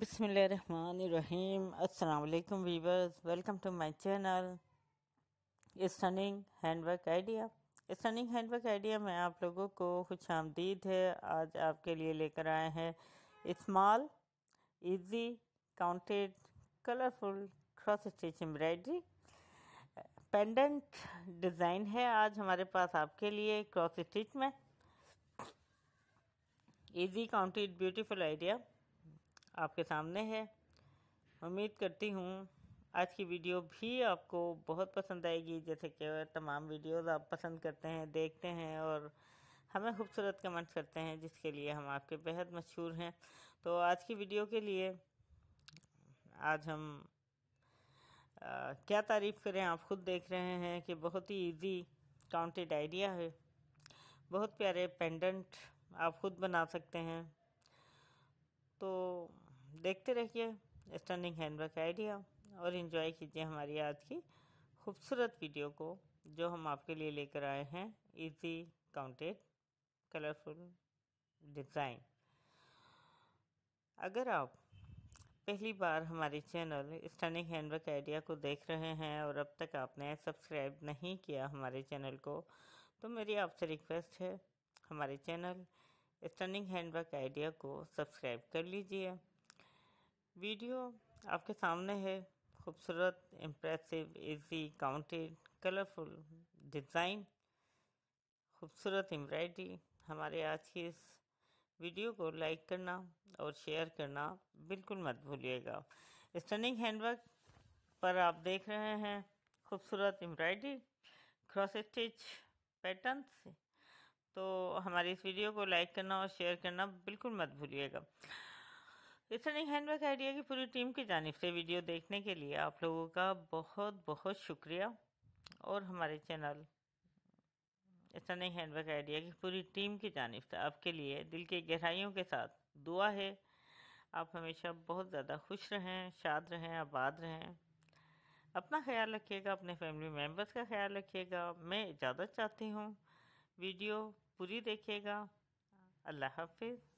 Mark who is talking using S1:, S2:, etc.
S1: बिसमीम अल्लाम viewers welcome to my channel stunning handwork idea stunning handwork idea में आप लोगों को खुश आमदीद है आज आपके लिए लेकर आए हैं small easy counted colourful cross stitch embroidery pendant design है आज हमारे पास आपके लिए क्रॉस स्टिच में इजी काउंटेड ब्यूटीफुल आइडिया आपके सामने है उम्मीद करती हूँ आज की वीडियो भी आपको बहुत पसंद आएगी जैसे कि तमाम वीडियोस आप पसंद करते हैं देखते हैं और हमें खूबसूरत कमेंट्स करते हैं जिसके लिए हम आपके बेहद मशहूर हैं तो आज की वीडियो के लिए आज हम आ, क्या तारीफ़ करें आप ख़ुद देख रहे हैं कि बहुत ही इजी काउंटेड आइडिया है बहुत प्यारे पेंडेंट आप ख़ुद बना सकते हैं तो देखते रहिए स्टनिंग हैंडवर्क आइडिया और इन्जॉय कीजिए हमारी आज की खूबसूरत वीडियो को जो हम आपके लिए लेकर आए हैं इजी काउंटेड कलरफुल डिज़ाइन अगर आप पहली बार हमारे चैनल स्टनिंग हैंडवर्क आइडिया को देख रहे हैं और अब तक आपने सब्सक्राइब नहीं किया हमारे चैनल को तो मेरी आपसे रिक्वेस्ट है हमारे चैनल स्टनिंग हैंडवर्क आइडिया को सब्सक्राइब कर लीजिए वीडियो आपके सामने है खूबसूरत impressive easy counted colourful design खूबसूरत एम्ब्रायड्री हमारे आज की इस वीडियो को लाइक करना और शेयर करना बिल्कुल मत भूलिएगा स्टनिंग हैंडवर्क पर आप देख रहे हैं खूबसूरत एम्ब्रायड्री क्रॉस स्टिच पैटर्न तो हमारी इस वीडियो को लाइक करना और शेयर करना बिल्कुल मत भूलिएगा रिटर्निंग हैंडवर्क आइडिया की पूरी टीम की जानब से वीडियो देखने के लिए आप लोगों का बहुत बहुत शुक्रिया और हमारे चैनल रिटर्निंग हैंडवर्क आइडिया की पूरी टीम की जानब से आपके लिए दिल की गहराइयों के साथ दुआ है आप हमेशा बहुत ज़्यादा खुश रहें शाद रहें आबाद रहें अपना ख्याल रखिएगा अपने फैमिली मेम्बर्स का ख्याल रखिएगा मैं इजाज़त चाहती हूँ वीडियो पूरी देखिएगा अल्लाह हाफिज़